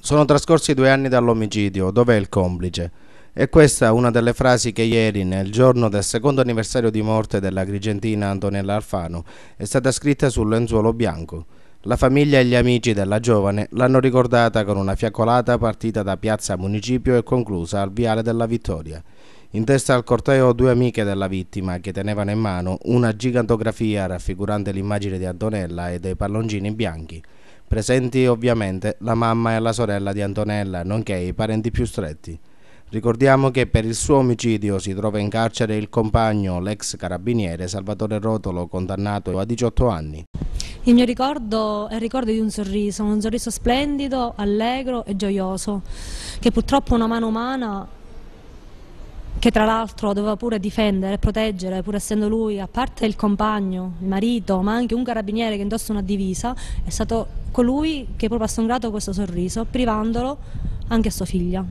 Sono trascorsi due anni dall'omicidio, dov'è il complice? E questa è una delle frasi che ieri, nel giorno del secondo anniversario di morte dell'agrigentina Antonella Alfano, è stata scritta sul lenzuolo bianco. La famiglia e gli amici della giovane l'hanno ricordata con una fiaccolata partita da Piazza Municipio e conclusa al Viale della Vittoria. In testa al corteo due amiche della vittima che tenevano in mano una gigantografia raffigurante l'immagine di Antonella e dei palloncini bianchi presenti ovviamente la mamma e la sorella di Antonella, nonché i parenti più stretti. Ricordiamo che per il suo omicidio si trova in carcere il compagno, l'ex carabiniere Salvatore Rotolo, condannato a 18 anni. Il mio ricordo è il ricordo di un sorriso, un sorriso splendido, allegro e gioioso, che purtroppo una mano umana che tra l'altro doveva pure difendere e proteggere, pur essendo lui, a parte il compagno, il marito, ma anche un carabiniere che indossa una divisa, è stato colui che proprio ha songrato questo sorriso, privandolo anche a sua figlia.